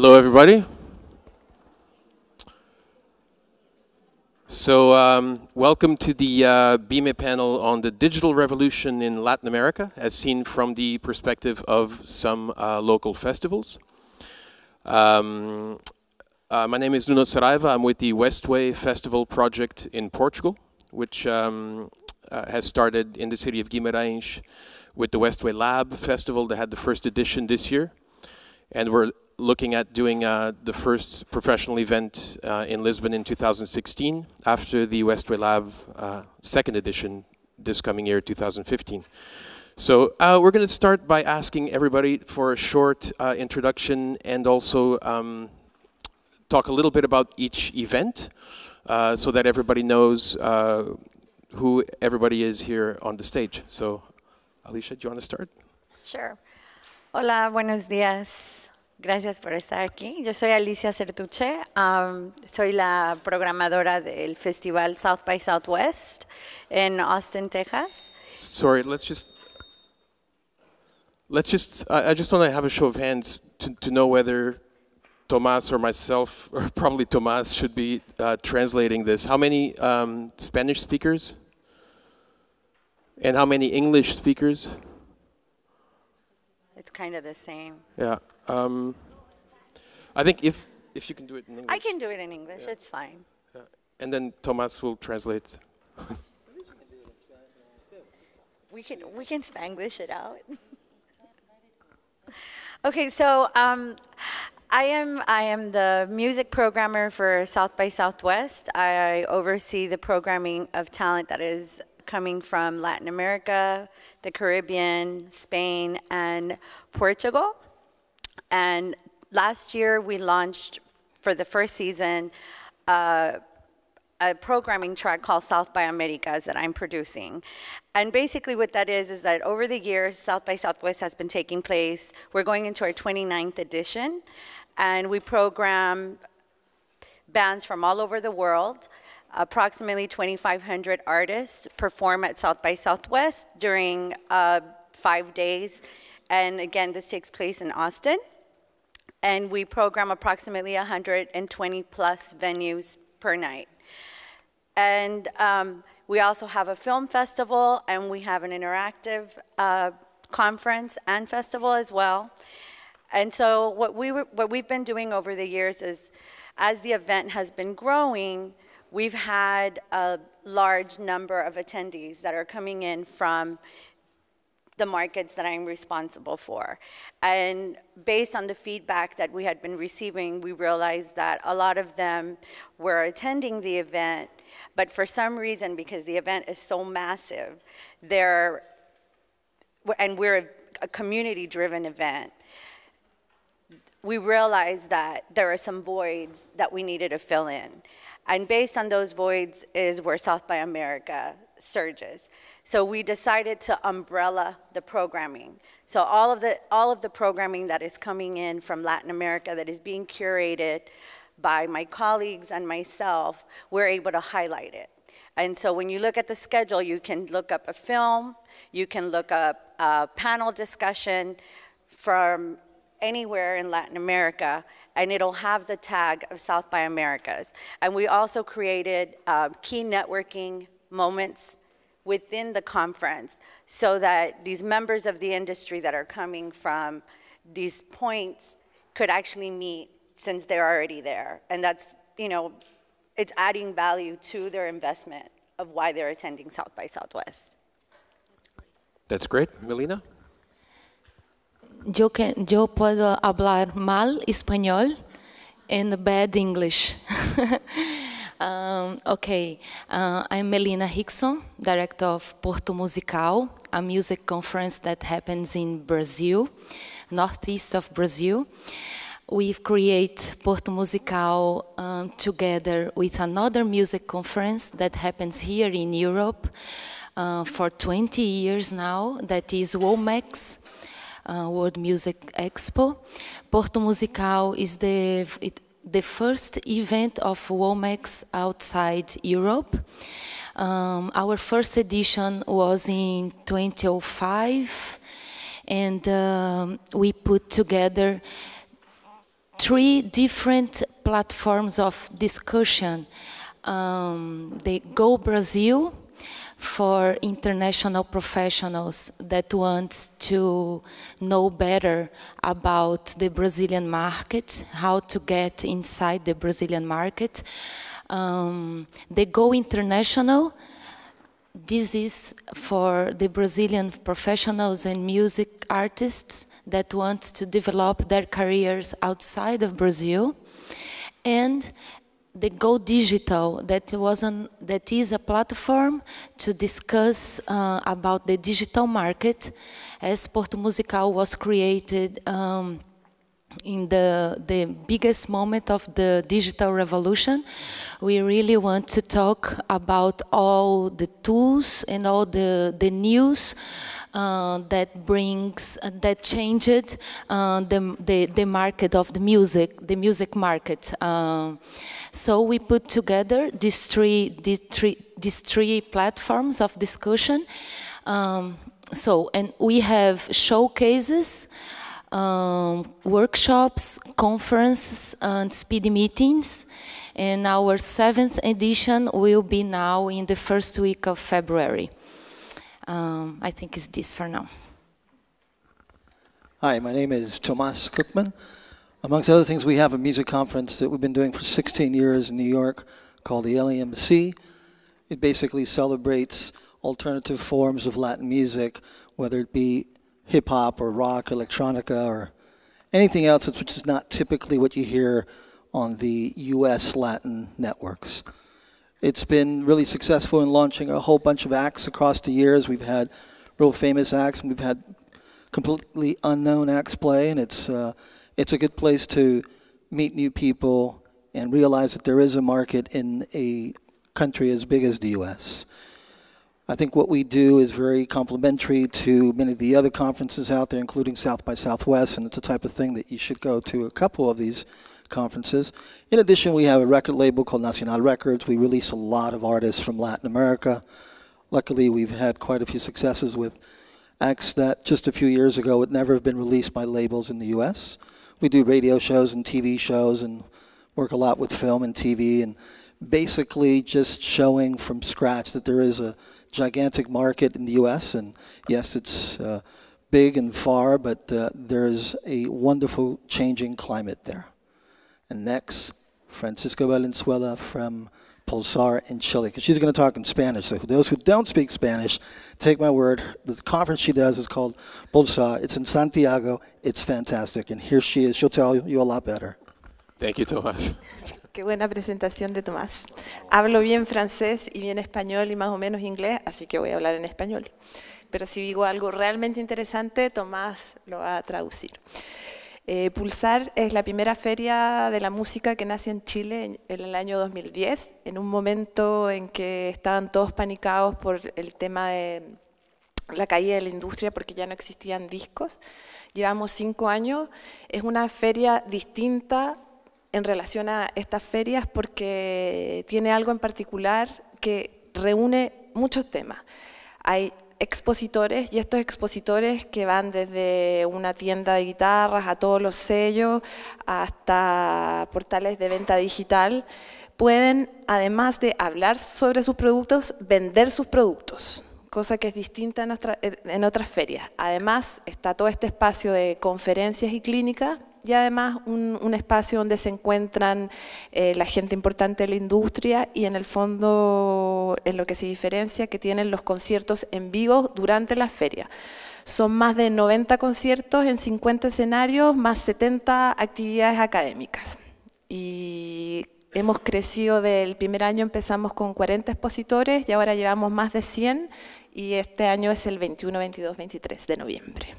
Hello, everybody. So, um, welcome to the uh, BIME panel on the digital revolution in Latin America, as seen from the perspective of some uh, local festivals. Um, uh, my name is Nuno Saraiva. I'm with the Westway Festival project in Portugal, which um, uh, has started in the city of Guimarães with the Westway Lab Festival that had the first edition this year. And we're looking at doing uh, the first professional event uh, in Lisbon in 2016 after the Westway Lab uh, second edition this coming year, 2015. So uh, we're going to start by asking everybody for a short uh, introduction and also um, talk a little bit about each event uh, so that everybody knows who everybody is here on the stage. So Alicia, do you want to start? Sure. Hola, buenos dias. Gracias por estar aquí. Yo soy Alicia Certuche, um, soy la programadora del festival South by Southwest en Austin, Texas. Sorry, let's just let's just I, I just want to have a show of hands to, to know whether Tomas or myself, or probably Tomas, should be uh, translating this. How many um, Spanish speakers? And how many English speakers? It's kind of the same. Yeah. Um, I think if if you can do it in English. I can do it in English. Yeah. It's fine. Yeah. And then Thomas will translate. we can we can Spanglish it out. okay, so um, I am I am the music programmer for South by Southwest. I oversee the programming of talent that is coming from Latin America, the Caribbean, Spain, and Portugal. And last year we launched for the first season uh, a programming track called South by Americas that I'm producing. And basically what that is, is that over the years, South by Southwest has been taking place. We're going into our 29th edition, and we program bands from all over the world. Approximately 2,500 artists perform at South by Southwest during uh, five days and again, this takes place in Austin. And we program approximately 120 plus venues per night. And um, we also have a film festival and we have an interactive uh, conference and festival as well. And so what, we were, what we've been doing over the years is as the event has been growing, we've had a large number of attendees that are coming in from the markets that I'm responsible for. And based on the feedback that we had been receiving, we realized that a lot of them were attending the event, but for some reason, because the event is so massive, they're, and we're a, a community-driven event, we realized that there are some voids that we needed to fill in. And based on those voids is where South by America surges. So we decided to umbrella the programming. So all of the, all of the programming that is coming in from Latin America that is being curated by my colleagues and myself, we're able to highlight it. And so when you look at the schedule, you can look up a film, you can look up a panel discussion from anywhere in Latin America, and it'll have the tag of South by Americas. And we also created uh, key networking moments within the conference so that these members of the industry that are coming from these points could actually meet since they're already there. And that's, you know, it's adding value to their investment of why they're attending South by Southwest. That's great. Melina? Yo, que, yo puedo hablar mal español and bad English. Um, okay, uh, I'm Melina Hickson, director of Porto Musical, a music conference that happens in Brazil, northeast of Brazil. We've created Porto Musical um, together with another music conference that happens here in Europe uh, for 20 years now, that is WOMEX, uh, World Music Expo. Porto Musical is the, it, the first event of WOMEX outside Europe. Um, our first edition was in 2005, and um, we put together three different platforms of discussion. Um, the Go Brazil, for international professionals that want to know better about the Brazilian market, how to get inside the Brazilian market. Um, they go international. This is for the Brazilian professionals and music artists that want to develop their careers outside of Brazil. And the Go Digital, that, was an, that is a platform to discuss uh, about the digital market as Porto Musical was created um, in the, the biggest moment of the digital revolution. We really want to talk about all the tools and all the, the news uh, that brings, uh, that changed uh, the, the, the, market of the music, the music market. so we put together these three, these three, these three platforms of discussion. Um, so, and we have showcases, um, workshops, conferences, and speedy meetings. And our seventh edition will be now in the first week of February. Um, I think it's this for now. Hi, my name is Tomas Cookman. Amongst other things, we have a music conference that we've been doing for 16 years in New York called the LEMC. It basically celebrates alternative forms of Latin music, whether it be hip hop or rock, electronica, or anything else which is not typically what you hear on the US Latin networks. It's been really successful in launching a whole bunch of acts across the years. We've had real famous acts, and we've had completely unknown acts play, and it's uh, it's a good place to meet new people and realize that there is a market in a country as big as the U.S. I think what we do is very complementary to many of the other conferences out there, including South by Southwest, and it's a type of thing that you should go to a couple of these conferences. In addition, we have a record label called Nacional Records. We release a lot of artists from Latin America. Luckily, we've had quite a few successes with acts that just a few years ago would never have been released by labels in the US. We do radio shows and TV shows and work a lot with film and TV and basically just showing from scratch that there is a gigantic market in the US. And yes, it's uh, big and far, but uh, there is a wonderful changing climate there. And next, Francisco Valenzuela from Pulsar in Chile. Because she's going to talk in Spanish. So those who don't speak Spanish, take my word. The conference she does is called Pulsar. It's in Santiago. It's fantastic. And here she is. She'll tell you a lot better. Thank you, Tomás. Qué buena presentación de Tomás. Hablo bien francés y bien español y más o menos inglés, así que voy a hablar en español. Pero si digo algo realmente interesante, Tomás lo va a traducir. Eh, Pulsar es la primera feria de la música que nace en Chile en, el año 2010, en un momento en que estaban todos panicados por el tema de la caída de la industria porque ya no existían discos. Llevamos cinco años, es una feria distinta en relación a estas ferias porque tiene algo en particular que reúne muchos temas. Hay expositores y estos expositores que van desde una tienda de guitarras a todos los sellos hasta portales de venta digital, pueden, además de hablar sobre sus productos, vender sus productos cosa que es distinta en, en otras ferias. Además, está todo este espacio de conferencias y clínicas y además un, espacio donde se encuentran eh, la gente importante de la industria y en el fondo en lo que se diferencia que tienen los conciertos en vivo durante la feria. Son más de 90 conciertos en 50 escenarios, más 70 actividades académicas. Y hemos crecido del primer año, empezamos con 40 expositores y ahora llevamos más de 100 y este año es el 21, 22, 23 de noviembre.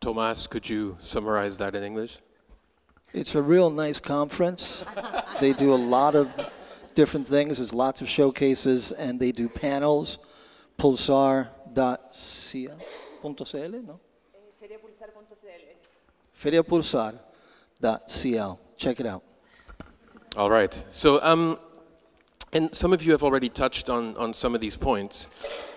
Tomas, could you summarize that in English? It's a real nice conference. they do a lot of different things. There's lots of showcases, and they do panels. Pulsar.cl. no? Feriapulsar.cl. Check it out. All right. So, um, and some of you have already touched on, on some of these points,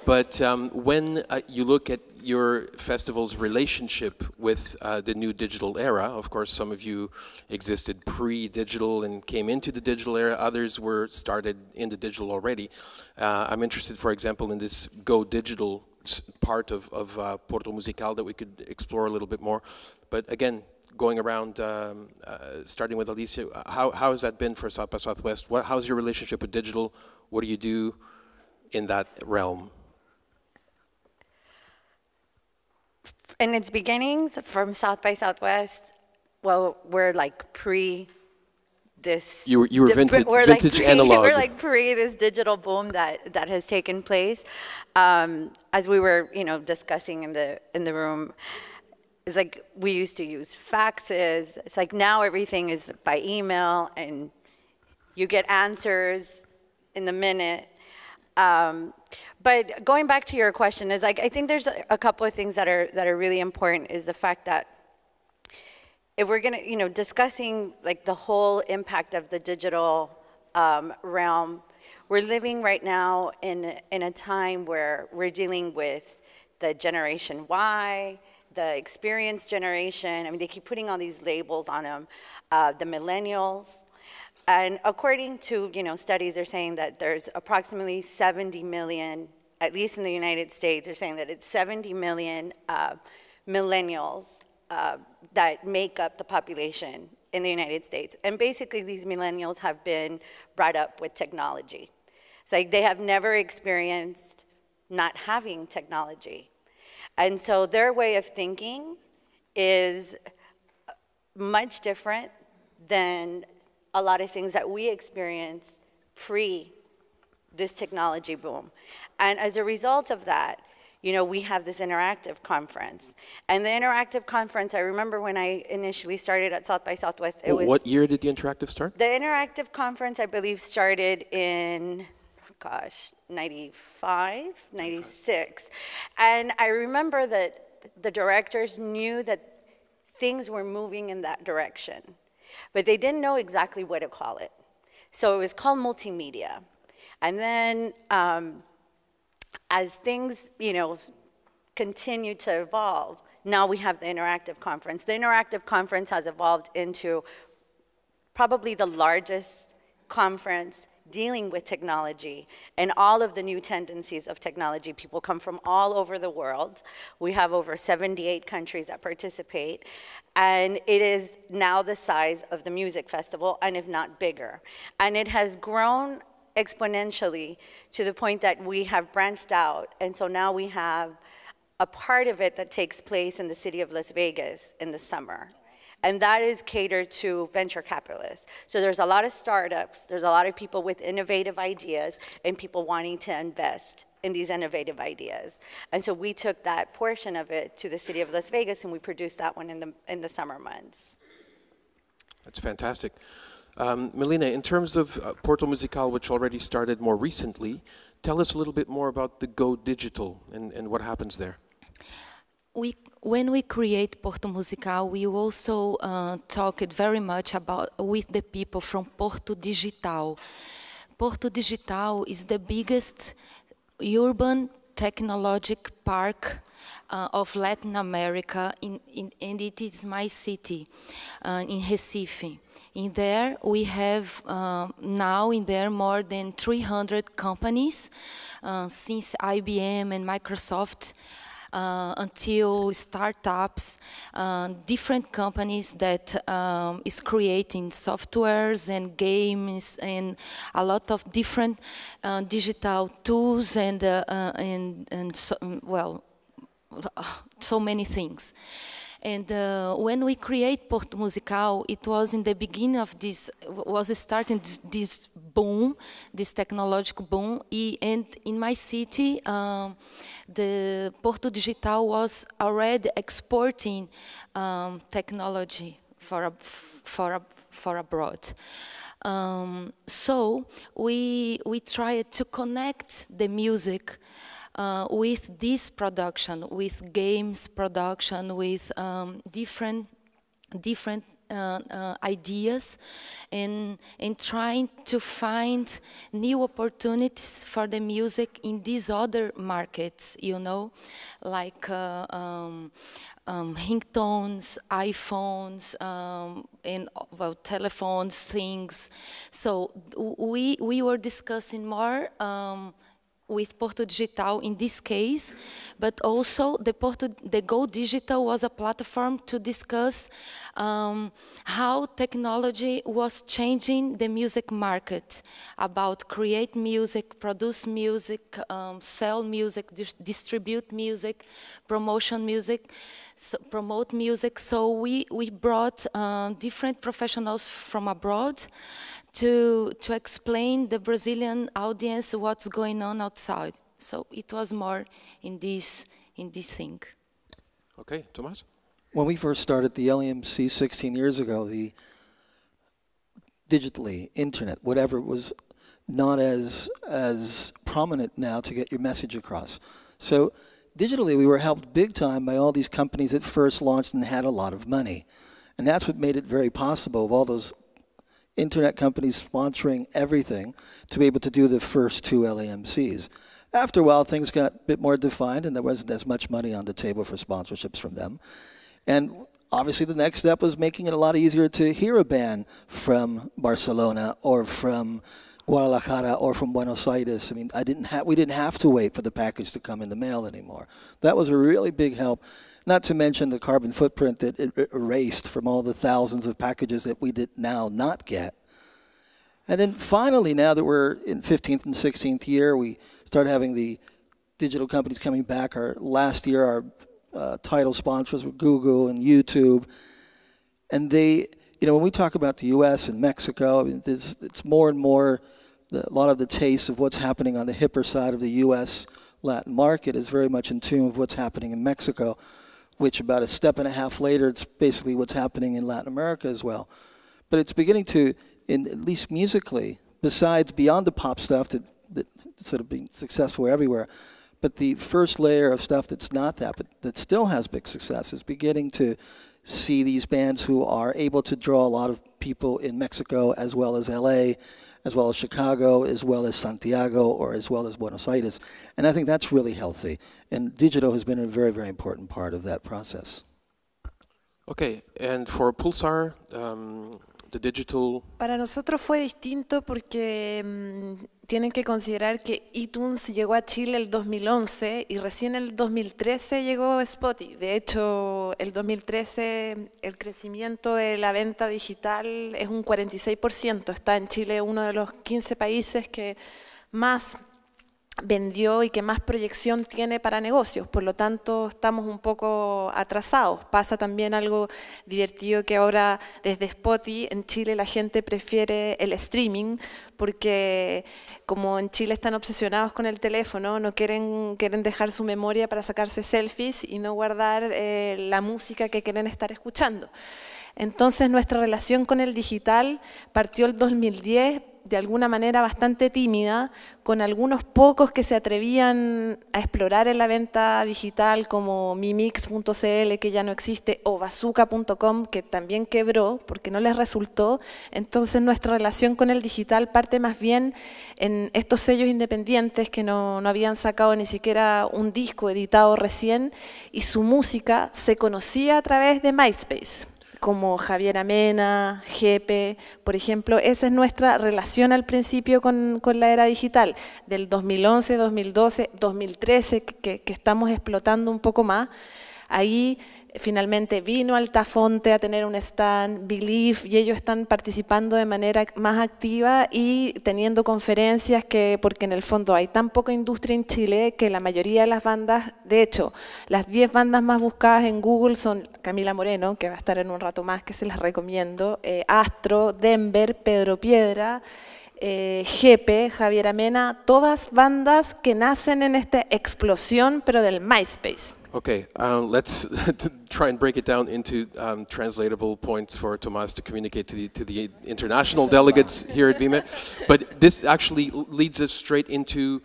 but um, when uh, you look at your festival's relationship with uh, the new digital era. Of course, some of you existed pre-digital and came into the digital era. Others were started in the digital already. Uh, I'm interested, for example, in this Go Digital part of, of uh, Porto Musical that we could explore a little bit more. But again, going around, um, uh, starting with Alicia, how, how has that been for South by Southwest? What, how's your relationship with digital? What do you do in that realm? in its beginnings from South by Southwest, well, we're like pre this. You were, you were vintage, we're vintage like pre, analog. We're like pre this digital boom that, that has taken place. Um, as we were, you know, discussing in the in the room, it's like we used to use faxes. It's like now everything is by email, and you get answers in the minute um, but going back to your question is like I think there's a, couple of things that are that are really important is the fact that if we're gonna you know discussing like the whole impact of the digital um, realm, we're living right now in in a time where we're dealing with the generation Y, the experience generation. I mean, they keep putting all these labels on them. Uh, the millennials, and according to you know studies, they're saying that there's approximately 70 million, at least in the United States, they're saying that it's 70 million uh, millennials uh, that make up the population in the United States. And basically, these millennials have been brought up with technology. It's like they have never experienced not having technology. And so their way of thinking is uh, much different than a lot of things that we experienced pre this technology boom. And as a result of that, you know, we have this interactive conference. And the interactive conference, I remember when I initially started at South by Southwest, it well, was... What year did the interactive start? The interactive conference, I believe, started in, gosh, 95, 96. And I remember that the directors knew that things were moving in that direction. But they didn't know exactly what to call it. So it was called multimedia. And then um, as things, you know, continue to evolve, now we have the interactive conference. The interactive conference has evolved into probably the largest conference dealing with technology and all of the new tendencies of technology. People come from all over the world. We have over 78 countries that participate. And it is now the size of the music festival, and if not bigger. And it has grown exponentially to the point that we have branched out. And so now we have a part of it that takes place in the city of Las Vegas in the summer and that is catered to venture capitalists. So there's a lot of startups, there's a lot of people with innovative ideas, and people wanting to invest in these innovative ideas. And so we took that portion of it to the city of Las Vegas, and we produced that one in the, in the summer months. That's fantastic. Um, Melina, in terms of uh, Musical, which already started more recently, tell us a little bit more about the Go Digital and, and what happens there we, when we create Porto Musical, we also uh, talked very much about with the people from Porto Digital. Porto Digital is the biggest urban technologic park uh, of Latin America, in, in, and it is my city uh, in Recife. In there, we have uh, now in there more than 300 companies uh, since IBM and Microsoft uh, until startups, uh, different companies that um, is creating softwares and games and a lot of different uh, digital tools and, and, and so, well, so many things. And uh, when we create Porto Musical, it was in the beginning of this, was starting this boom, this technological boom. And in my city, um, the Porto Digital was already exporting um, technology for, for, for abroad. Um, so we, we tried to connect the music uh, with this production, with games production, with um, different different uh, uh, ideas and, in trying to find new opportunities for the music in these other markets, you know, like uh, um, um, ringtones, iPhones, um, and well, telephones, things. So we, we were discussing more um, with Porto Digital in this case, but also the, Porto, the Go Digital was a platform to discuss um, how technology was changing the music market about create music, produce music, um, sell music, dis distribute music, promotion music so promote music. So we, we brought uh, different professionals from abroad to, to explain the Brazilian audience what's going on outside. So it was more in this, in this thing. Okay, Tomas? When we first started the LEMC 16 years ago, the digitally, internet, whatever was not as, as prominent now to get your message across. So digitally, we were helped big time by all these companies that first launched and had a lot of money. And that's what made it very possible of all those internet companies sponsoring everything to be able to do the first two LAMCs. After a while, things got a bit more defined, and there wasn't as much money on the table for sponsorships from them. And obviously, the next step was making it a lot easier to hear a band from Barcelona or from Guadalajara or from Buenos Aires. I mean, I didn't ha- we didn't have to wait for the package to come in the mail anymore. That was a really big help, not to mention the carbon footprint that it erased from all the thousands of packages that we did now not get. And then finally, now that we're in 15th and 16th year, we start having the digital companies coming back. Our last year, our uh, title sponsors were Google and YouTube, and they you know, when we talk about the U.S. and Mexico, it's more and more the, a lot of the taste of what's happening on the hipper side of the U.S. Latin market is very much in tune with what's happening in Mexico, which about a step and a half later, it's basically what's happening in Latin America as well. But it's beginning to, in, at least musically, besides beyond the pop stuff that, that sort of being successful everywhere, but the first layer of stuff that's not that, but that still has big success is beginning to see these bands who are able to draw a lot of people in Mexico as well as LA, as well as Chicago, as well as Santiago, or as well as Buenos Aires. And I think that's really healthy. And digital has been a very, very important part of that process. Okay, and for Pulsar, um, the digital. Para nosotros fue distinto porque. Um, tienen que considerar que iTunes llegó a Chile el 2011 y recién el 2013 llegó Spotify. De hecho, el 2013 el crecimiento de la venta digital es un 46%. Está en Chile uno de los 15 países que más vendió y que más proyección tiene para negocios. Por lo tanto, estamos un poco atrasados. Pasa también algo divertido que ahora desde Spotify en Chile la gente prefiere el streaming porque como en Chile están obsesionados con el teléfono, no quieren, quieren dejar su memoria para sacarse selfies y no guardar eh, la música que quieren estar escuchando. Entonces nuestra relación con el digital partió el 2010 de alguna manera bastante tímida, con algunos pocos que se atrevían a explorar en la venta digital como mimix.cl, que ya no existe, o bazooka.com, que también quebró porque no les resultó. Entonces nuestra relación con el digital parte más bien en estos sellos independientes que no, no habían sacado ni siquiera un disco editado recién y su música se conocía a través de MySpace como Javier Amena, Jepe, por ejemplo. Esa es nuestra relación al principio con, la era digital, del 2011, 2012, 2013, que, que estamos explotando un poco más. Ahí finalmente vino Altafonte a tener un stand, Belief, y ellos están participando de manera más activa y teniendo conferencias que, porque en el fondo hay tan poca industria en Chile que la mayoría de las bandas, de hecho, las 10 bandas más buscadas en Google son Camila Moreno, que va a estar en un rato más, que se las recomiendo, eh, Astro, Denver, Pedro Piedra, Jepe, eh, Javier Amena, todas bandas que nacen en esta explosión, pero del MySpace. Okay, uh, let's try and break it down into um, translatable points for Tomas to communicate to the, to the international delegates here at VMet. but this actually leads us straight into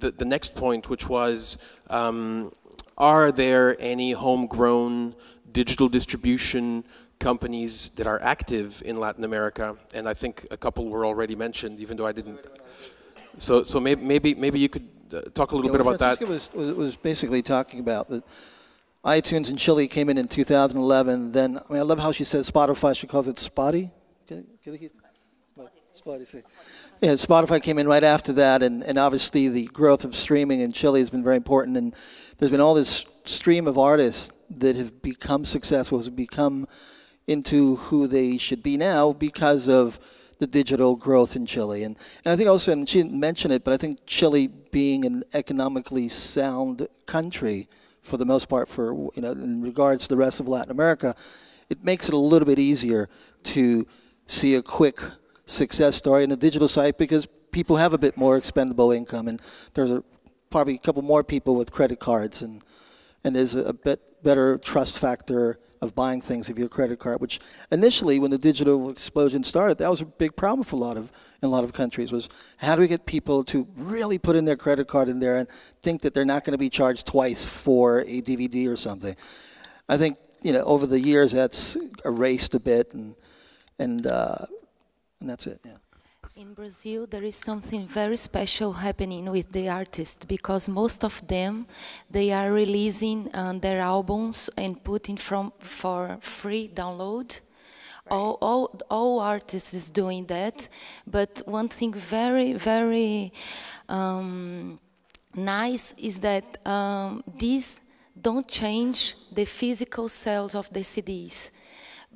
the, the next point, which was um, are there any homegrown digital distribution companies that are active in Latin America? And I think a couple were already mentioned, even though I didn't. So, so maybe, maybe, maybe you could uh, talk a little yeah, bit about Francisco that. Was, was, was basically talking about that iTunes in Chile came in in 2011. Then I mean, I love how she said Spotify. She calls it Spotty. Spotty. Yeah, Spotify came in right after that, and, and obviously the growth of streaming in Chile has been very important. And there's been all this stream of artists that have become successful, have become into who they should be now because of the digital growth in Chile. And, and I think also, and she didn't mention it, but I think Chile being an economically sound country for the most part, for you know, in regards to the rest of Latin America, it makes it a little bit easier to see a quick success story in a digital site because people have a bit more expendable income, and there's a, probably a couple more people with credit cards, and and there's a, a bit better trust factor of buying things with your credit card, which initially, when the digital explosion started, that was a big problem for a lot of in a lot of countries. Was how do we get people to really put in their credit card in there and think that they're not going to be charged twice for a DVD or something? I think you know over the years that's erased a bit, and and uh, and that's it. Yeah. In Brazil, there is something very special happening with the artists because most of them, they are releasing uh, their albums and putting from for free download. Right. All, all, all artists is doing that, but one thing very, very um, nice is that um, these don't change the physical sales of the CDs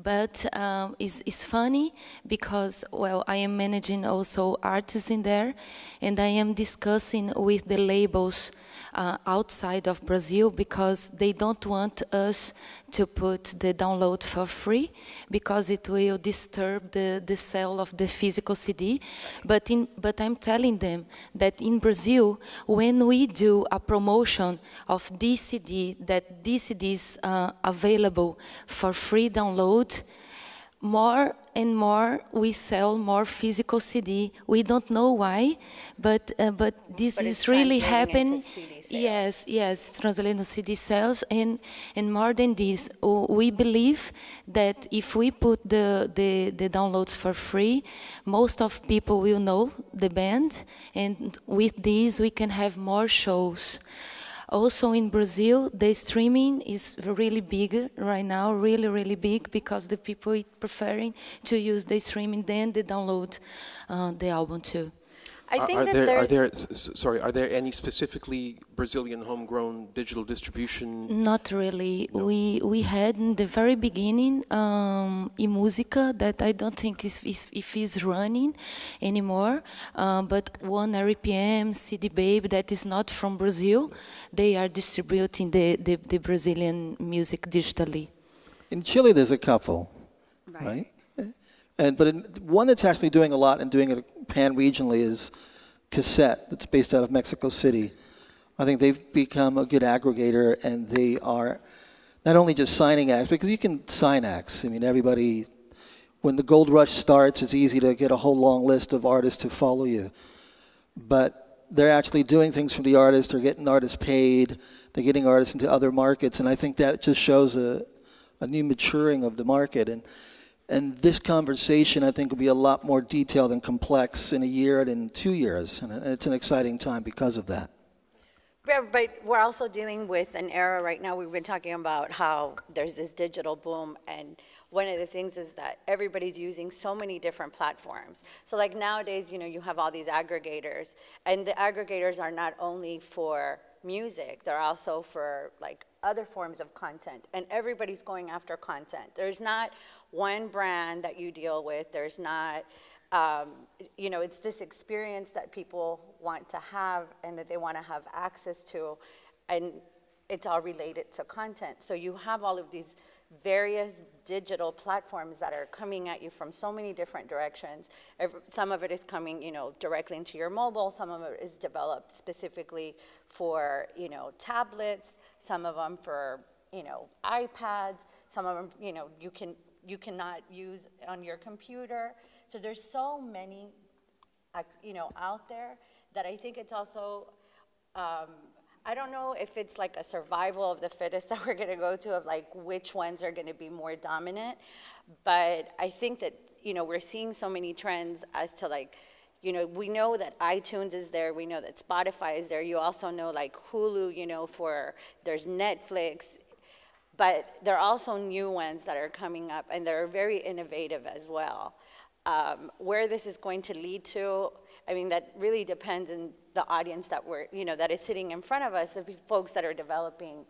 but um, it's, it's funny because well i am managing also artists in there and i am discussing with the labels uh, outside of Brazil because they don't want us to put the download for free because it will disturb the, the sale of the physical CD. But, in, but I'm telling them that in Brazil, when we do a promotion of this CD, that this CD is uh, available for free download, more and more we sell more physical CD. We don't know why, but uh, but this but is really happening. Yes, yes, translating CD sales, and and more than this, we believe that if we put the, the the downloads for free, most of people will know the band, and with this we can have more shows. Also in Brazil, the streaming is really big right now, really, really big, because the people preferring to use the streaming than they download uh, the album too. I think are, that there, are there, sorry, are there any specifically Brazilian homegrown digital distribution? Not really. No. We we had in the very beginning um, eMusica that I don't think is, is if is running anymore, uh, but one RPM, CD Babe that is not from Brazil, they are distributing the, the, the Brazilian music digitally. In Chile, there's a couple, right? right? And, but one that's actually doing a lot and doing it pan-regionally is Cassette, that's based out of Mexico City. I think they've become a good aggregator, and they are not only just signing acts, because you can sign acts. I mean, everybody, when the gold rush starts, it's easy to get a whole long list of artists to follow you. But they're actually doing things for the artists. they're getting artists paid, they're getting artists into other markets, and I think that just shows a, a new maturing of the market. And and this conversation, I think, will be a lot more detailed and complex in a year and in two years. And it's an exciting time because of that. Yeah, uh, but we're also dealing with an era right now. We've been talking about how there's this digital boom, and one of the things is that everybody's using so many different platforms. So, like nowadays, you know, you have all these aggregators, and the aggregators are not only for music, they're also for like other forms of content. And everybody's going after content. There's not one brand that you deal with. There's not, um, you know, it's this experience that people want to have and that they want to have access to. And it's all related to content. So you have all of these various digital platforms that are coming at you from so many different directions. Some of it is coming, you know, directly into your mobile. Some of it is developed specifically for, you know, tablets. Some of them for, you know, iPads. Some of them, you know, you can you cannot use on your computer. So there's so many, you know, out there that I think it's also um, I don't know if it's like a survival of the fittest that we're going to go to of like which ones are going to be more dominant, but I think that you know we're seeing so many trends as to like you know we know that itunes is there we know that spotify is there you also know like hulu you know for there's netflix but there are also new ones that are coming up and they're very innovative as well um, where this is going to lead to I mean, that really depends on the audience that we're, you know, that is sitting in front of us, the folks that are developing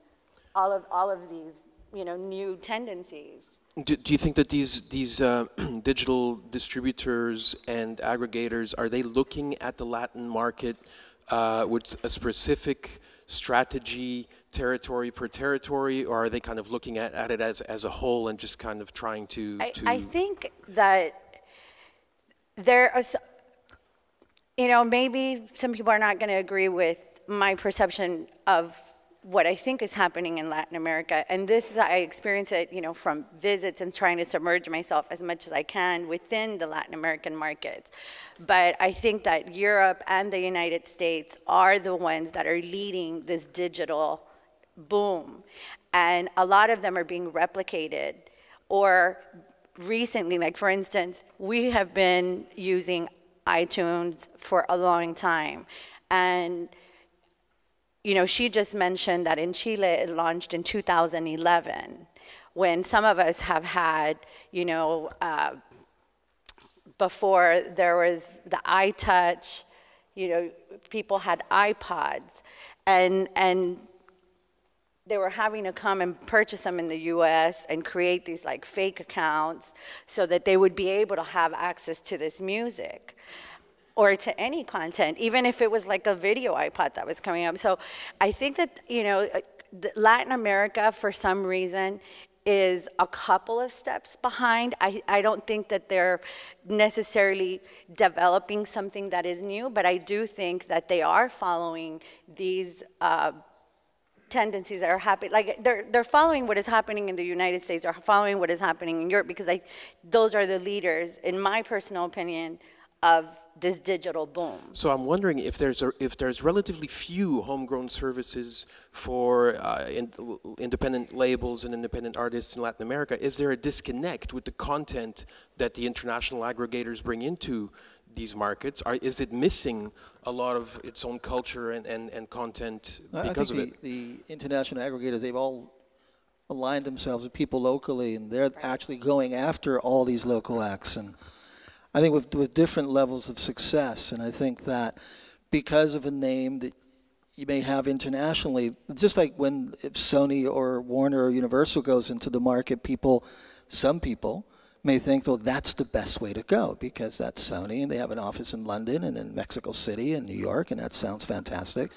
all of, all of these, you know, new tendencies. Do, do you think that these, these uh, digital distributors and aggregators, are they looking at the Latin market uh, with a specific strategy territory per territory or are they kind of looking at, at it as, as a whole and just kind of trying to, I, to I think that there are you know, maybe some people are not going to agree with my perception of what I think is happening in Latin America. And this, I experience it, you know, from visits and trying to submerge myself as much as I can within the Latin American markets. But I think that Europe and the United States are the ones that are leading this digital boom. And a lot of them are being replicated or recently, like for instance, we have been using iTunes for a long time. And you know, she just mentioned that in Chile it launched in 2011, when some of us have had, you know, uh, before there was the iTouch, you know, people had iPods, and and they were having to come and purchase them in the US and create these like fake accounts so that they would be able to have access to this music or to any content, even if it was like a video iPod that was coming up. So I think that, you know, uh, Latin America, for some reason, is a couple of steps behind. I, I don't think that they're necessarily developing something that is new, but I do think that they are following these uh, tendencies that are happening. Like they're they're following what is happening in the United States, or following what is happening in Europe, because I, those are the leaders, in my personal opinion, of this digital boom. So I'm wondering if there's a, if there's relatively few homegrown services for uh, in, independent labels and independent artists in Latin America. Is there a disconnect with the content that the international aggregators bring into these markets? Are, is it missing a lot of its own culture and, and, and content because of it? The, international aggregators, they've all aligned themselves with people locally, and they're actually going after all these local acts. And I think with, with different levels of success, and I think that because of a name that you may have internationally, just like when Sony or Warner or Universal goes into the market, people, some people, may think, well, that's the best way to go because that's Sony and they have an office in London and in Mexico City and New York, and that sounds fantastic.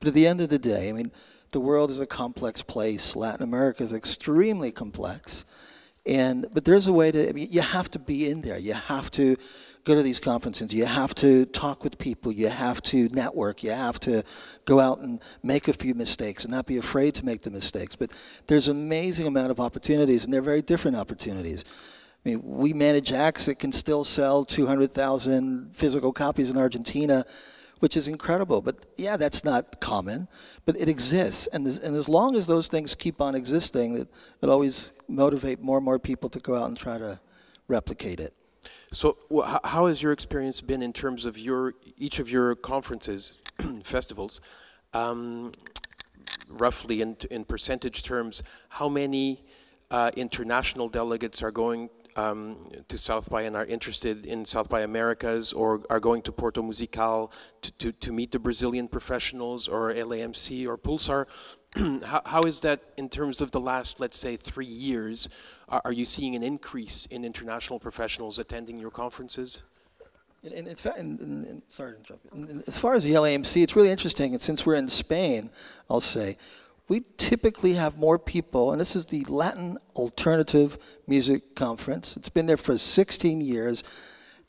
But at the end of the day, I mean, the world is a complex place. Latin America is extremely complex. And, but there's a way to, I mean, you have to be in there. You have to go to these conferences. You have to talk with people. You have to network. You have to go out and make a few mistakes and not be afraid to make the mistakes. But there's an amazing amount of opportunities, and they're very different opportunities. I mean, we manage acts that can still sell 200,000 physical copies in Argentina, which is incredible. But yeah, that's not common, but it exists. And as, and as long as those things keep on existing, it, it always motivate more and more people to go out and try to replicate it. So, how has your experience been in terms of your each of your conferences, festivals? Um, roughly in, in percentage terms, how many uh, international delegates are going um, to South by and are interested in South by Americas or are going to Porto Musical to, to, to meet the Brazilian professionals or LAMC or Pulsar. how, how is that in terms of the last, let's say, three years? Are, are you seeing an increase in international professionals attending your conferences? In, in, in, sorry to interrupt. as far as the LAMC, it's really interesting. And since we're in Spain, I'll say, we typically have more people, and this is the Latin Alternative Music Conference. It's been there for 16 years.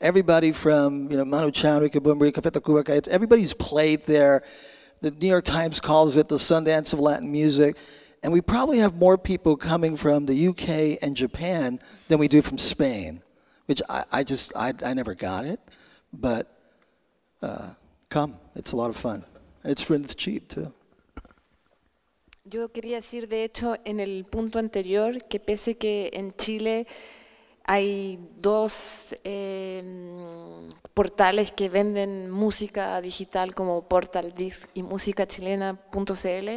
Everybody from, you know, Manu Chao, Ricky Bumri, Cafeta Cubaca, everybody's played there. The New York Times calls it the Sundance of Latin music. And we probably have more people coming from the UK and Japan than we do from Spain, which I, I just, I, I never got it. But uh, come, it's a lot of fun. And it's, it's cheap, too. Yo quería decir, de hecho, en el punto anterior, que pese que en Chile hay dos em, portales que venden música digital como Portal Disc y musicachilena.cl,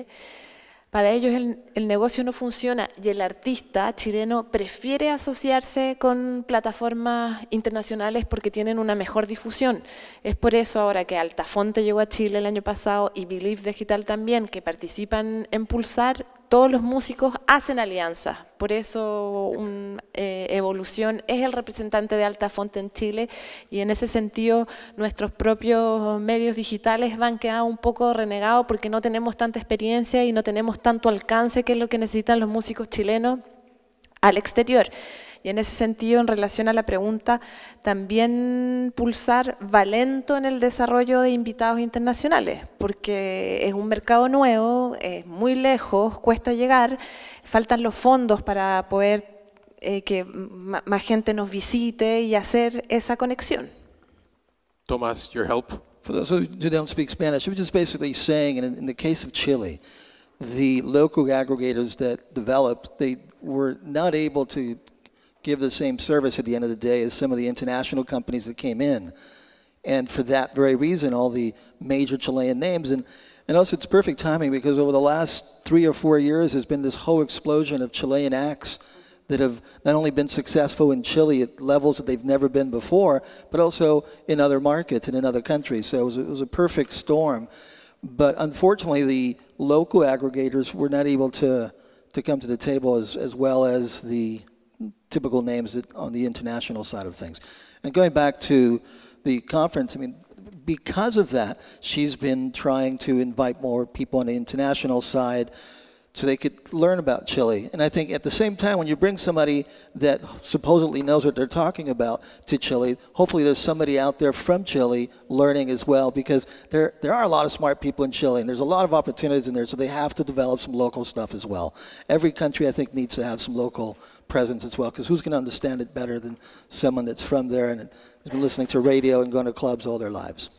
para ellos el, negocio no funciona y el artista chileno prefiere asociarse con plataformas internacionales porque tienen una mejor difusión. Es por eso ahora que Altafonte llegó a Chile el año pasado y Believe Digital también, que participan en Pulsar, todos los músicos hacen alianzas, por eso eh, Evolución es el representante de Alta Fonte en Chile y en ese sentido nuestros propios medios digitales van quedando un poco renegados porque no tenemos tanta experiencia y no tenemos tanto alcance que es lo que necesitan los músicos chilenos al exterior. Y en ese sentido, en relación a la pregunta, también pulsar Valento en el desarrollo de invitados internacionales, porque es un mercado nuevo, es muy lejos, cuesta llegar, faltan los fondos para poder eh, que más gente nos visite y hacer esa conexión. Tomás, your help. For those who don't speak Spanish, we're just basically saying, en in the case of Chile, the local aggregators that developed, they were not able to give the same service at the end of the day as some of the international companies that came in. And for that very reason, all the major Chilean names. And, and also, it's perfect timing because over the last three or four years, there's been this whole explosion of Chilean acts that have not only been successful in Chile at levels that they've never been before, but also in other markets and in other countries. So it was, it was a perfect storm. But unfortunately, the local aggregators were not able to, to come to the table as, as well as the typical names that, on the international side of things. And going back to the conference, I mean, because of that, she's been trying to invite more people on the international side so they could learn about Chile. And I think at the same time, when you bring somebody that supposedly knows what they're talking about to Chile, hopefully there's somebody out there from Chile learning as well, because there, there are a lot of smart people in Chile, and there's a lot of opportunities in there, so they have to develop some local stuff as well. Every country, I think, needs to have some local presence as well, because who's going to understand it better than someone that's from there and has been listening to radio and going to clubs all their lives?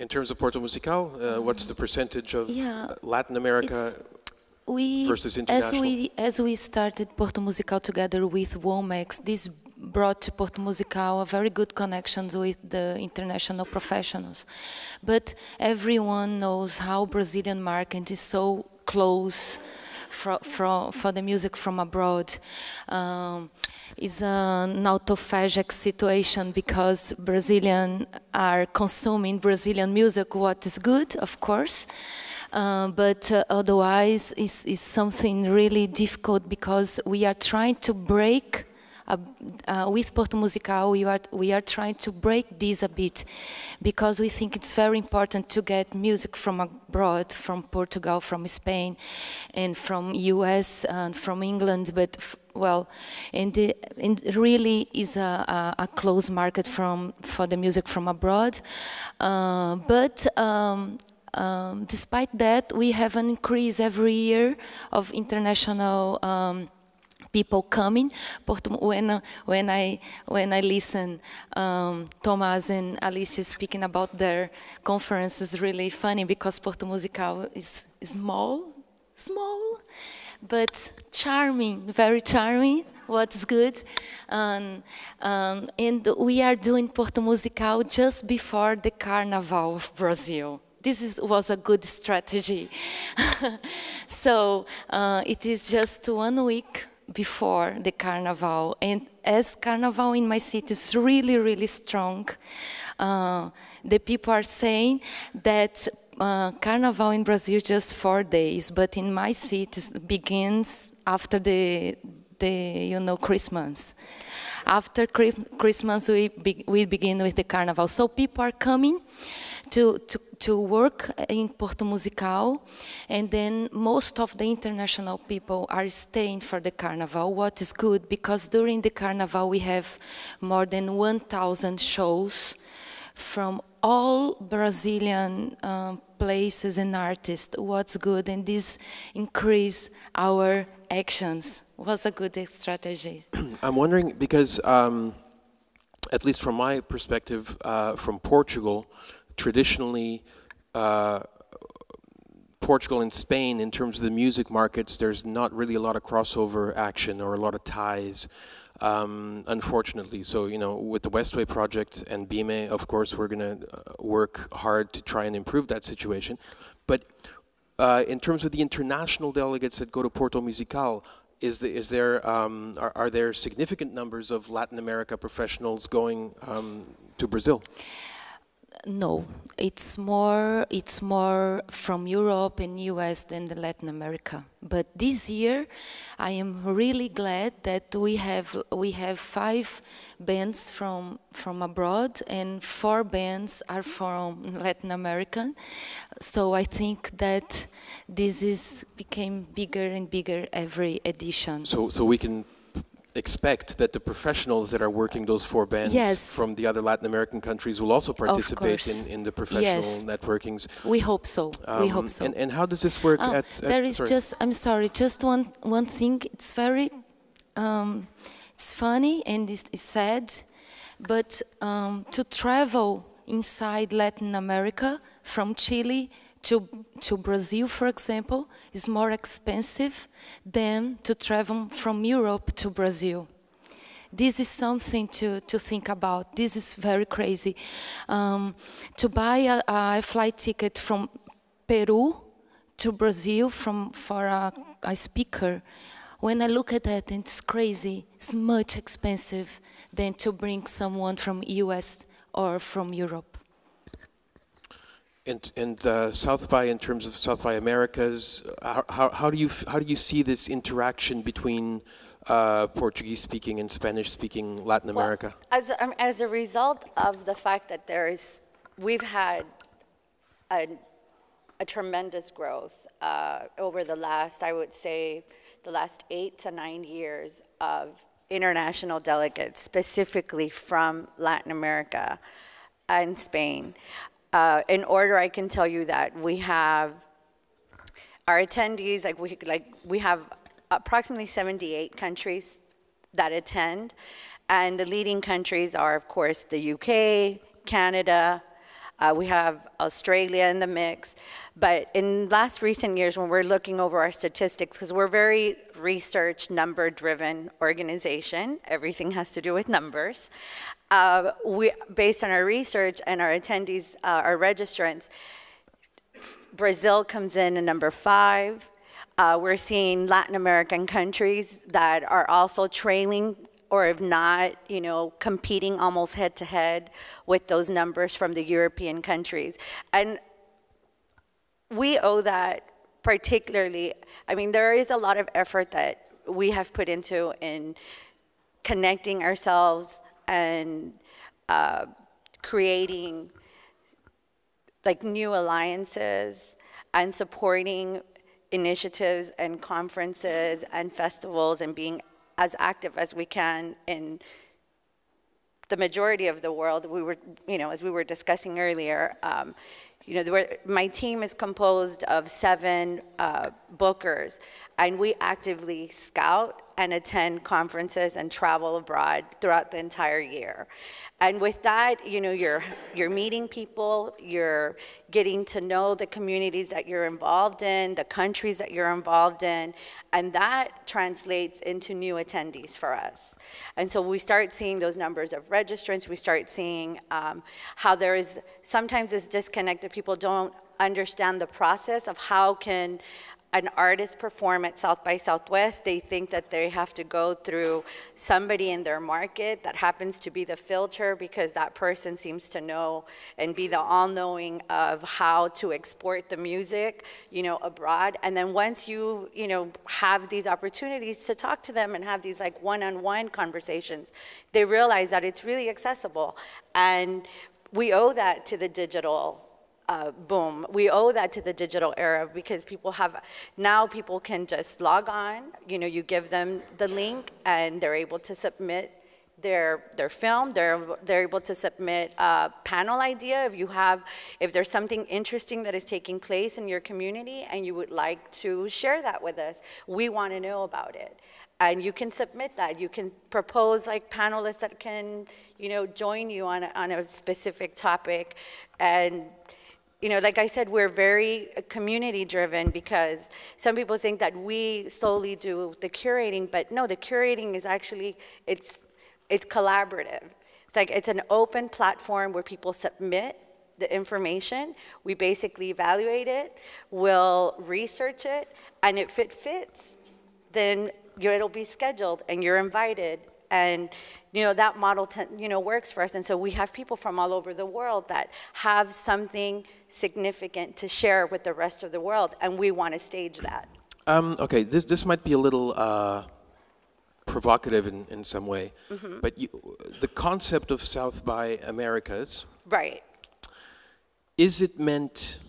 In terms of Puerto Musical, uh, mm-hmm. what's the percentage of yeah, uh, Latin America we, versus international? As we, as we started Puerto Musical together with Womex, this brought to Porto Musical very good connections with the international professionals. But everyone knows how Brazilian market is so close for, for, for the music from abroad. Um, it's an autophagic situation because Brazilians are consuming Brazilian music, what is good, of course, uh, but uh, otherwise it's, it's something really difficult because we are trying to break uh, with Porto Musical, we are, we are trying to break this a bit because we think it's very important to get music from abroad, from Portugal, from Spain, and from US, and from England, but well, and, the, and, really is a, a, a closed market from, for the music from abroad. Uh, but um, um, despite that, we have an increase every year of international um, people coming. But when when I when I listen um, Thomas and Alicia speaking about their conference is really funny because Porto Musical is small, small, but charming, very charming. What's good, um, um, and we are doing Porto Musical just before the Carnival of Brazil this is, was a good strategy. so uh, it is just one week before the carnival. And as carnival in my city is really, really strong, uh, the people are saying that uh, carnival in Brazil just four days, but in my city it begins after the, the you know, Christmas. After Christmas, we, be, we begin with the carnival. So people are coming to, to, to work in Porto Musical, and then most of the international people are staying for the carnival, what is good because during the carnival we have more than 1,000 shows from all Brazilian uh, places and artists what's good, and this increase our actions. Was a good strategy. I'm wondering because, um, at least from my perspective, uh, from Portugal, traditionally. Uh, Portugal and Spain, in terms of the music markets, there's not really a lot of crossover action or a lot of ties um, unfortunately. So, you know, with the Westway project and BIME, of course, we're going to uh, work hard to try and improve that situation. But uh, in terms of the international delegates that go to Porto Musical, is, the, is there, um, are, are, there significant numbers of Latin America professionals going um, to Brazil? no, it's more it's more from Europe and US than the Latin America. But this year, I am really glad that we have we have five bands from from abroad and four bands are from Latin America. So I think that this is became bigger and bigger every edition. So so we can expect that the professionals that are working those four bands yes. from the other Latin American countries will also participate in, in the professional yes. networkings. We hope so. Um, we hope um, so. And, and how does this work? Ah, at, at there is sorry. just I'm sorry, just one one thing. It's very, um, it's funny and it's, it's sad, but um, to travel inside Latin America from Chile to, to Brazil, for example, is more expensive than to travel from Europe to Brazil. This is something to, to think about. This is very crazy. Um, to buy a, a, flight ticket from Peru to Brazil from, for a, a speaker, when I look at that, it's crazy. It's much expensive than to bring someone from US or from Europe and, and uh, South by in terms of South by Americas, how, how, how, do you how do you see this interaction between uh, Portuguese speaking and Spanish speaking Latin well, America? As um, as a result of the fact that there is, we've had a, a tremendous growth uh, over the last, I would say, the last eight to nine years of international delegates, specifically from Latin America and Spain. Uh, in order, I can tell you that we have our attendees, like we, like we have approximately 78 countries that attend. And the leading countries are, of course, the UK, Canada, uh, we have Australia in the mix. But in last recent years, when we're looking over our statistics, because we're very research, number driven organization. Everything has to do with numbers. Uh, we, based on our research and our attendees, uh, our registrants, Brazil comes in at number five. Uh, we're seeing Latin American countries that are also trailing or if not, you know, competing almost head to head with those numbers from the European countries. And we owe that particularly, I mean, there is a lot of effort that we have put into in connecting ourselves and uh, creating like new alliances and supporting initiatives and conferences and festivals and being as active as we can in the majority of the world. We were, you know, as we were discussing earlier, um, you know, were, my team is composed of seven uh, bookers, and we actively scout and attend conferences and travel abroad throughout the entire year. And with that, you know, you're, you're meeting people, you're getting to know the communities that you're involved in, the countries that you're involved in, and that translates into new attendees for us. And so we start seeing those numbers of registrants, we start seeing um, how there is sometimes this disconnect that people don't understand the process of how can an artist perform at South by Southwest, they think that they have to go through somebody in their market that happens to be the filter because that person seems to know and be the all-knowing of how to export the music, you know, abroad. And then once you, you know, have these opportunities to talk to them and have these like one-on-one conversations, they realize that it's really accessible. And we owe that to the digital uh, boom. We owe that to the digital era because people have, now people can just log on, you know, you give them the link and they're able to submit their their film. They're they're able to submit a panel idea if you have if there's something interesting that is taking place in your community and you would like to share that with us. We want to know about it, and you can submit that. You can propose like panelists that can you know join you on a, on a specific topic, and you know, like I said, we're very uh, community driven because some people think that we solely do the curating, but no, the curating is actually it's it's collaborative. It's like it's an open platform where people submit the information. We basically evaluate it, we'll research it, and if it fits, then it'll be scheduled and you're invited. And you know, that model, you know, works for us. And so we have people from all over the world that have something significant to share with the rest of the world, and we want to stage that. Um, okay, this, this might be a little uh, provocative in, in some way, mm -hmm. but you, the concept of South by Americas. Right. Is it meant,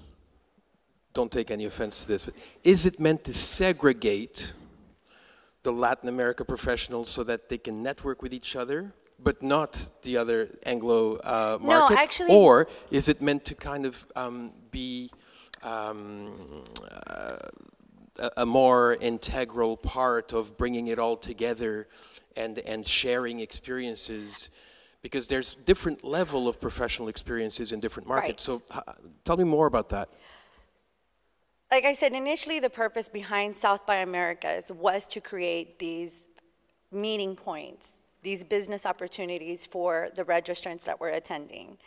don't take any offense to this, but is it meant to segregate the Latin America professionals so that they can network with each other, but not the other Anglo uh, market? No, actually, or is it meant to kind of um, be um, uh, a more integral part of bringing it all together and, and sharing experiences? Because there's different level of professional experiences in different markets. Right. So uh, tell me more about that like I said, initially the purpose behind South by Americas was to create these meeting points, these business opportunities for the registrants that were attending,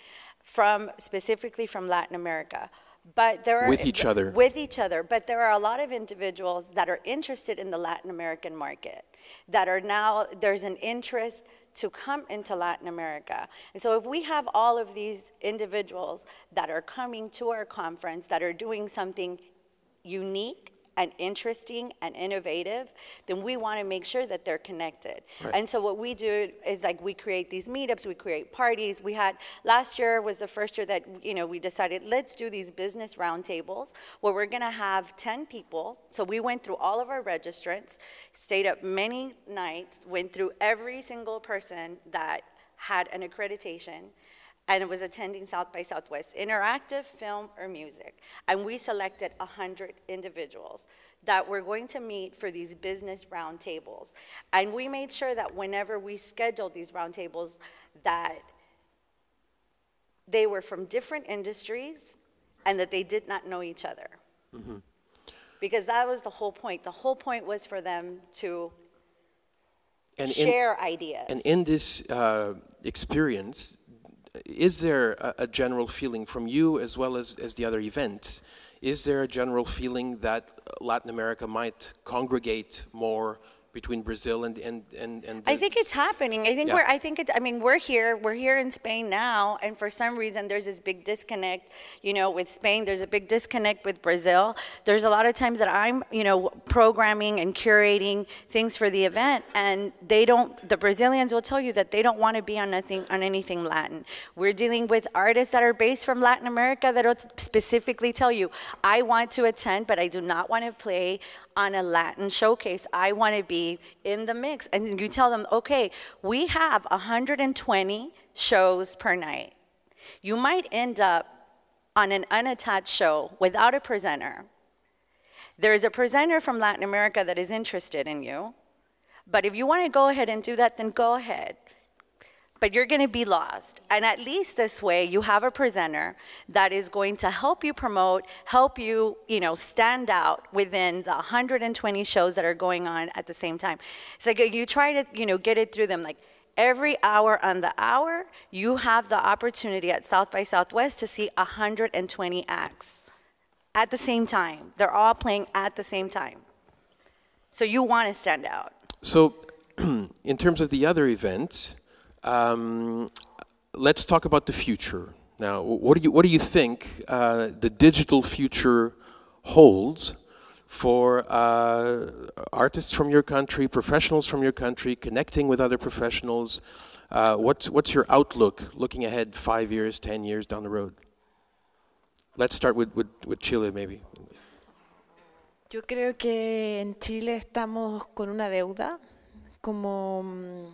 from specifically from Latin America. But there are with each other. With each other, but there are a lot of individuals that are interested in the Latin American market that are now there's an interest to come into Latin America. And so if we have all of these individuals that are coming to our conference, that are doing something unique and interesting and innovative, then we want to make sure that they're connected. Right. And so what we do is like we create these meetups, we create parties. We had last year was the first year that you know we decided let's do these business roundtables where we're going to have 10 people. So we went through all of our registrants, stayed up many nights, went through every single person that had an accreditation and it was attending South by Southwest, interactive film or music. And we selected 100 individuals that were going to meet for these business roundtables. And we made sure that whenever we scheduled these roundtables that they were from different industries and that they did not know each other. Mm -hmm. Because that was the whole point. The whole point was for them to and share in, ideas. And in this uh, experience, is there a, a general feeling from you as well as, as the other events? Is there a general feeling that Latin America might congregate more between Brazil and and and, and I think it's happening. I think yeah. we're I think it's I mean we're here we're here in Spain now, and for some reason there's this big disconnect. You know, with Spain there's a big disconnect with Brazil. There's a lot of times that I'm you know programming and curating things for the event, and they don't. The Brazilians will tell you that they don't want to be on nothing on anything Latin. We're dealing with artists that are based from Latin America that will specifically tell you, I want to attend, but I do not want to play on a Latin showcase. I want to be in the mix. And you tell them, okay, we have 120 shows per night. You might end up on an unattached show without a presenter. There is a presenter from Latin America that is interested in you. But if you want to go ahead and do that, then go ahead but you're going to be lost. And at least this way, you have a presenter that is going to help you promote, help you, you know, stand out within the 120 shows that are going on at the same time. It's like you try to, you know, get it through them. Like every hour on the hour, you have the opportunity at South by Southwest to see 120 acts at the same time. They're all playing at the same time. So you want to stand out. So, in terms of the other events, um, let's talk about the future. Now, what do you, what do you think uh, the digital future holds for uh, artists from your country, professionals from your country, connecting with other professionals? Uh, what's, what's your outlook looking ahead five years, 10 years down the road? Let's start with, with, with Chile, maybe. Yo creo que en Chile estamos con una deuda como mm,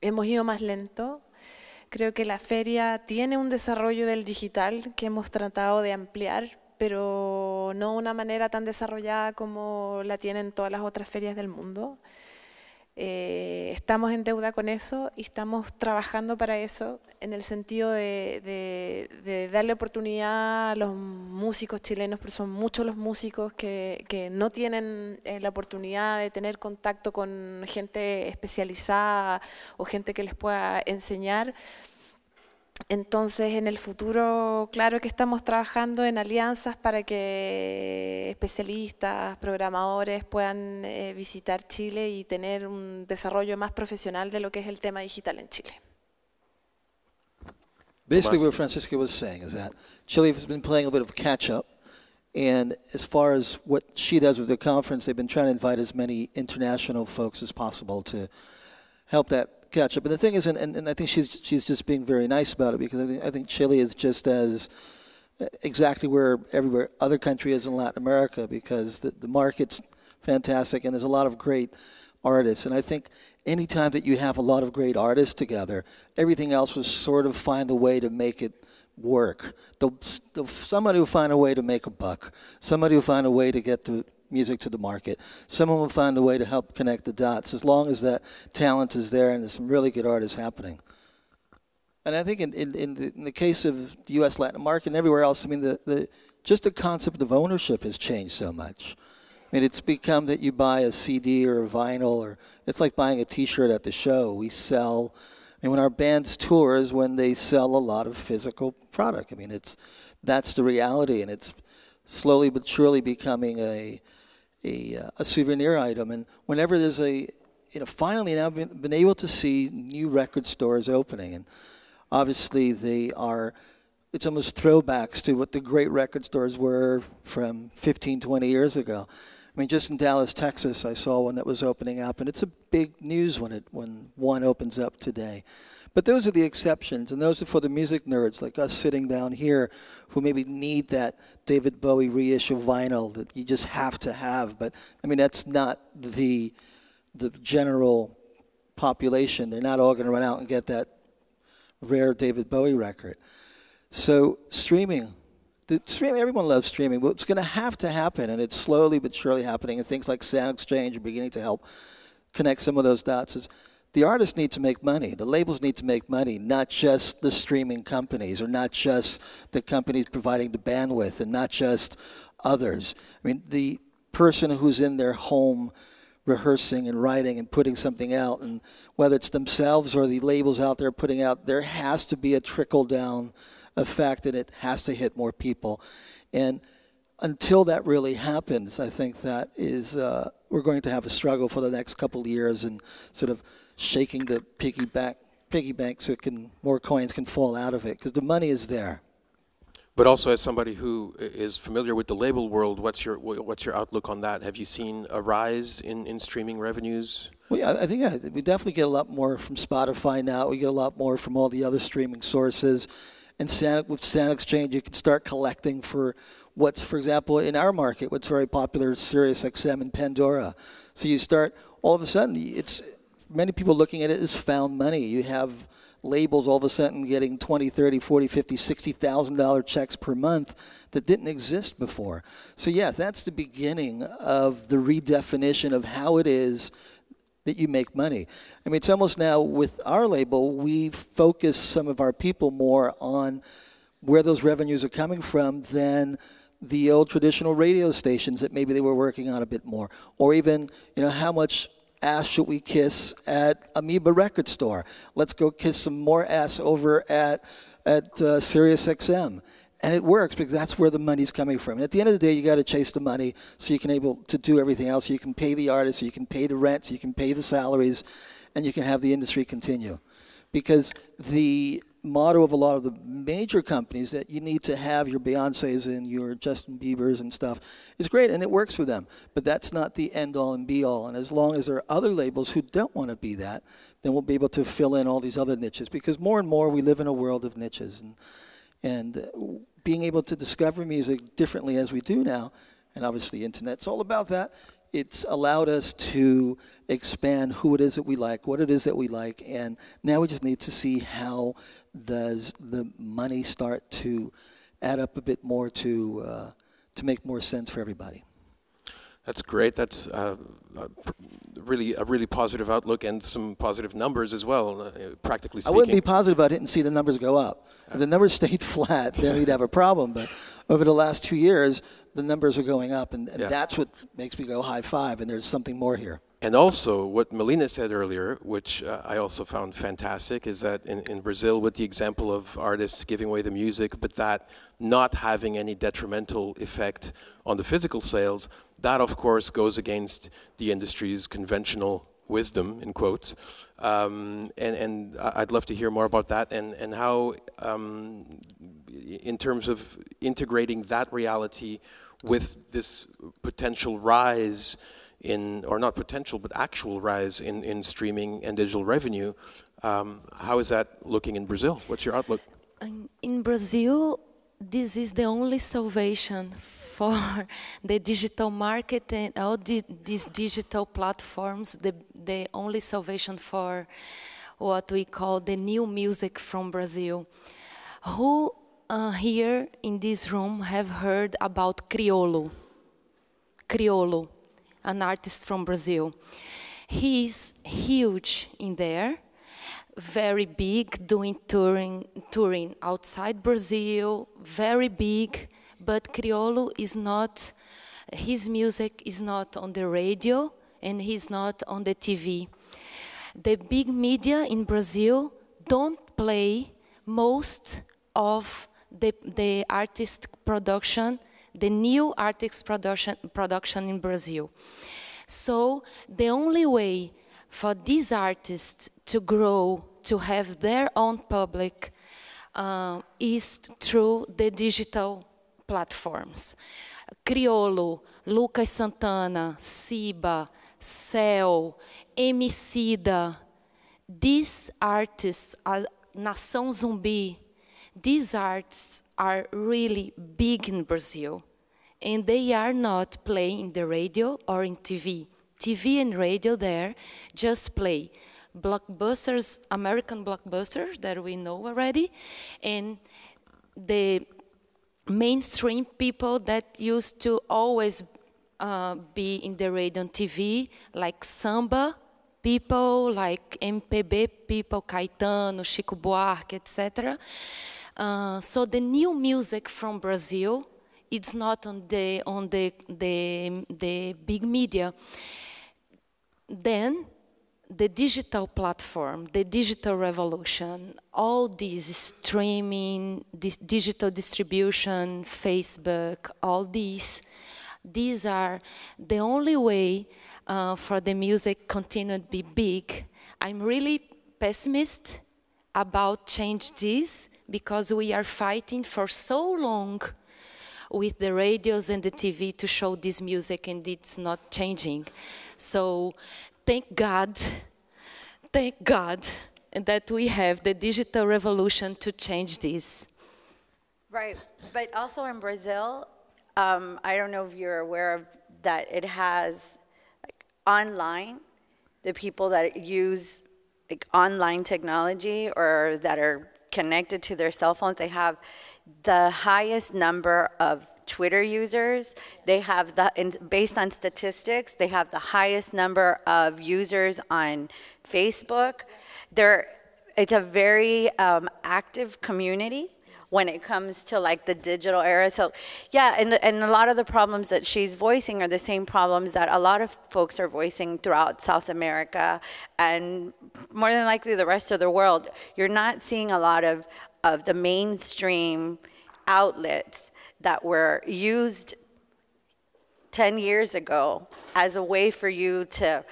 hemos ido más lento. Creo que la feria tiene un desarrollo del digital que hemos tratado de ampliar, pero no de una manera tan desarrollada como la tienen todas las otras ferias del mundo. Eh, estamos en deuda con eso y estamos trabajando para eso en el sentido de, darle oportunidad a los músicos chilenos, porque son muchos los músicos que, no tienen eh, la oportunidad de tener contacto con gente especializada o gente que les pueda enseñar. Entonces, en el futuro, claro que estamos trabajando en alianzas para que especialistas, programadores puedan eh, visitar Chile y tener un desarrollo más profesional de lo que es el tema digital en Chile. Basically, what Francisco was saying is that Chile has been playing a bit of catch up. And as far as what she does with the conference, they've been trying to invite as many international folks as possible to help that catch up. And the thing is, and, and, and I think she's she's just being very nice about it because I think, I think Chile is just as uh, exactly where everywhere other country is in Latin America because the, the market's fantastic and there's a lot of great artists. And I think anytime that you have a lot of great artists together, everything else will sort of find a way to make it work. They'll, they'll, somebody will find a way to make a buck. Somebody will find a way to get to music to the market. Someone will find a way to help connect the dots as long as that talent is there and there's some really good artists happening. And I think in, in, in, the, in the, case of the U.S. Latin market and everywhere else, I mean, the, the, just the concept of ownership has changed so much. I mean, it's become that you buy a CD or a vinyl, or it's like buying a T-shirt at the show. We sell, I mean, when our bands tour is when they sell a lot of physical product. I mean, it's that's the reality, and it's slowly but surely becoming a a, uh, a souvenir item. And whenever there's a, you know, finally now been, been able to see new record stores opening. And obviously they are, it's almost throwbacks to what the great record stores were from 15, 20 years ago. I mean, just in Dallas, Texas, I saw one that was opening up, and it's a big news when it when one opens up today. But those are the exceptions, and those are for the music nerds like us sitting down here who maybe need that David Bowie reissue vinyl that you just have to have. But I mean, that's not the, the general population. They're not all going to run out and get that rare David Bowie record. So, streaming. The stream, everyone loves streaming, but it's going to have to happen, and it's slowly but surely happening. And things like Sound Exchange are beginning to help connect some of those dots. Is the artists need to make money. The labels need to make money, not just the streaming companies or not just the companies providing the bandwidth and not just others. I mean, the person who's in their home rehearsing and writing and putting something out, and whether it's themselves or the labels out there putting out, there has to be a trickle down effect and it has to hit more people. And until that really happens, I think that is, uh, we're going to have a struggle for the next couple years and sort of shaking the piggy bank, piggy bank so it can more coins can fall out of it because the money is there. But also, as somebody who is familiar with the label world, what's your what's your outlook on that? Have you seen a rise in, in streaming revenues? Well, yeah, I think yeah, we definitely get a lot more from Spotify now. We get a lot more from all the other streaming sources. And Sand, with Sand Exchange, you can start collecting for what's, for example, in our market, what's very popular is SiriusXM and Pandora. So you start all of a sudden, it's many people looking at it as found money. You have labels all of a sudden getting 20 30 40 50 60 thousand dollar checks per month that didn't exist before so yeah that's the beginning of the redefinition of how it is that you make money i mean it's almost now with our label we focus some of our people more on where those revenues are coming from than the old traditional radio stations that maybe they were working on a bit more or even you know how much ass should we kiss at Amoeba Record Store? Let's go kiss some more ass over at, at uh, Sirius XM. And it works because that's where the money's coming from. And at the end of the day, you got to chase the money so you can able to do everything else. you can pay the artists, you can pay the rent, you can pay the salaries, and you can have the industry continue. Because the motto of a lot of the major companies that you need to have your Beyonces and your Justin Biebers and stuff is great and it works for them. But that's not the end all and be all. And as long as there are other labels who don't want to be that, then we'll be able to fill in all these other niches because more and more we live in a world of niches. And, and uh, being able to discover music differently as we do now, and obviously, internet's all about that it's allowed us to expand who it is that we like, what it is that we like, and now we just need to see how does the money start to add up a bit more to uh, to make more sense for everybody. That's great. That's uh, a really a really positive outlook and some positive numbers as well, uh, practically speaking. I wouldn't be positive if I didn't see the numbers go up. If the numbers stayed flat, then we'd have a problem. But over the last two years, the numbers are going up, and, and yeah. that's what makes me go high five. And there's something more here. And also, what Melina said earlier, which uh, I also found fantastic, is that in, in Brazil, with the example of artists giving away the music, but that not having any detrimental effect on the physical sales, that, of course, goes against the industry's conventional wisdom, in quotes. Um, and, and I'd love to hear more about that and, and how, um, in terms of integrating that reality with this potential rise in, or not potential, but actual rise in, in streaming and digital revenue, um, how is that looking in Brazil? What's your outlook? In Brazil, this is the only salvation for the digital market and all the, these digital platforms, the, the only salvation for what we call the new music from Brazil. Who uh, here in this room have heard about Criolo? Criolo, an artist from Brazil. He is huge in there, very big, doing touring, touring outside Brazil, very big but Criollo is not, his music is not on the radio and he's not on the TV. The big media in Brazil don't play most of the, the artist production, the new artist production, production in Brazil. So the only way for these artists to grow, to have their own public, uh, is through the digital platforms. Criolo, Lucas Santana, Siba, Cell, Emicida, these artists, a Nação Zumbi, these artists are really big in Brazil. And they are not playing in the radio or in TV. TV and radio there just play blockbusters, American blockbusters that we know already, and the mainstream people that used to always uh, be in the radio TV, like samba people, like MPB people, Caetano, Chico Buarque, etc. Uh, so the new music from Brazil, it's not on the on the the the big media. Then the digital platform, the digital revolution, all these streaming, this digital distribution, Facebook, all these, these are the only way uh, for the music continue to be big. I'm really pessimist about change this because we are fighting for so long with the radios and the TV to show this music and it's not changing. So thank God, thank God that we have the digital revolution to change this. Right, but also in Brazil, um, I don't know if you're aware of that it has like, online, the people that use like, online technology or that are connected to their cell phones, they have the highest number of Twitter users. They have the, based on statistics, they have the highest number of users on Facebook. They're, it's a very um, active community when it comes to like the digital era. So yeah, and, the, and a lot of the problems that she's voicing are the same problems that a lot of folks are voicing throughout South America and more than likely the rest of the world. You're not seeing a lot of, of the mainstream outlets that were used 10 years ago as a way for you to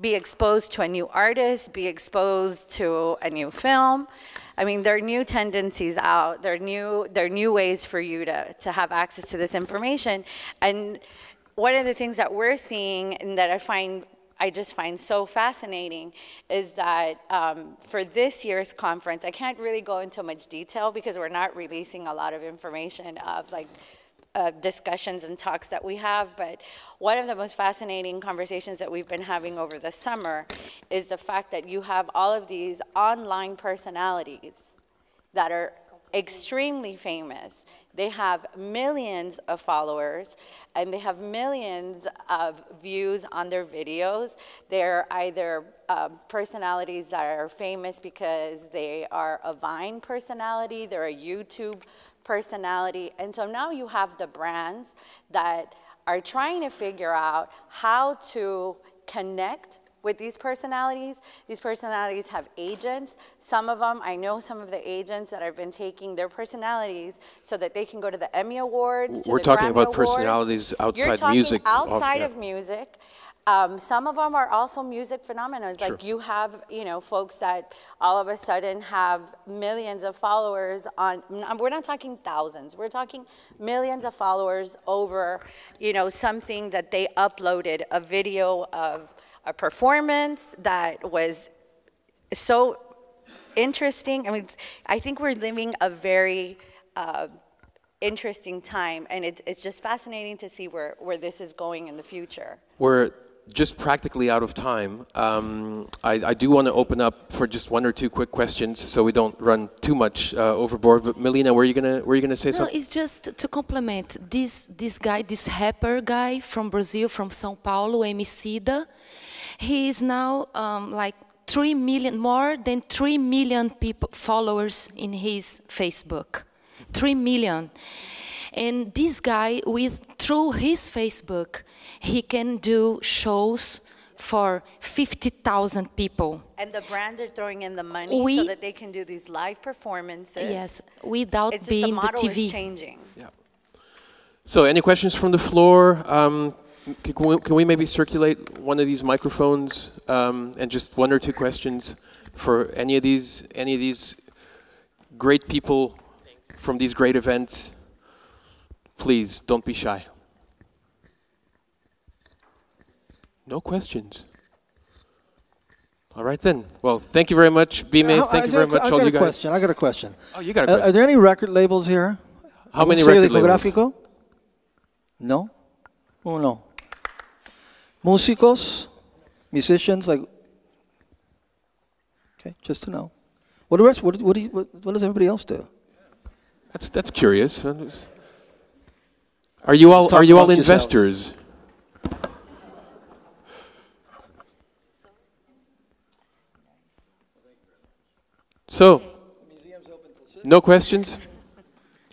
be exposed to a new artist, be exposed to a new film. I mean, there are new tendencies out. There are new, there are new ways for you to, to have access to this information. And one of the things that we're seeing and that I find I just find so fascinating is that um, for this year's conference, I can't really go into much detail because we're not releasing a lot of information of like uh, discussions and talks that we have, but one of the most fascinating conversations that we've been having over the summer is the fact that you have all of these online personalities that are extremely famous. They have millions of followers and they have millions of views on their videos. They're either uh, personalities that are famous because they are a Vine personality, they're a YouTube personality. And so now you have the brands that are trying to figure out how to connect with these personalities. These personalities have agents. Some of them, I know some of the agents that have been taking their personalities so that they can go to the Emmy Awards. We're talking Grammy about Awards. personalities outside You're talking music. Outside of, yeah. of music. Um, some of them are also music phenomena. Sure. Like you have, you know, folks that all of a sudden have millions of followers on, we're not talking thousands, we're talking millions of followers over, you know, something that they uploaded, a video of a performance that was so interesting. I mean, I think we're living a very uh, interesting time, and it, it's just fascinating to see where, where this is going in the future. We're just practically out of time. Um, I, I, do want to open up for just one or two quick questions, so we don't run too much uh, overboard. But Melina, were you gonna were you gonna say no, something? No, it's just to compliment this this guy, this rapper guy from Brazil, from São Paulo, Emicida. He is now um, like 3 million, more than 3 million people, followers in his Facebook. 3 million. And this guy, with through his Facebook, he can do shows for 50,000 people. And the brands are throwing in the money we, so that they can do these live performances. Yes, without it's being the, model the TV. Is changing. Yeah. So, any questions from the floor? Um, can we, can we, maybe circulate one of these microphones um, and just one or two questions for any of these any of these great people from these great events? Please don't be shy. No questions. All right then. Well, thank you very much, Bime. Yeah, thank I, you very much, I all you guys. Question. I got a question. Oh, you got a question. Uh, are there any record labels here? How many record labels? No. Oh, no músicos, musicians, like, okay, just to know. What do rest, what, what, do you, what, what does everybody else do? That's, that's curious. Are you all, are you all investors? So, no questions?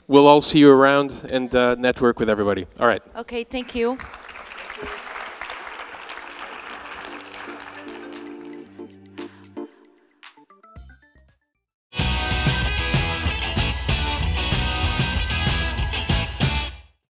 We'll all see you around and uh, network with everybody. All right. Okay, thank you.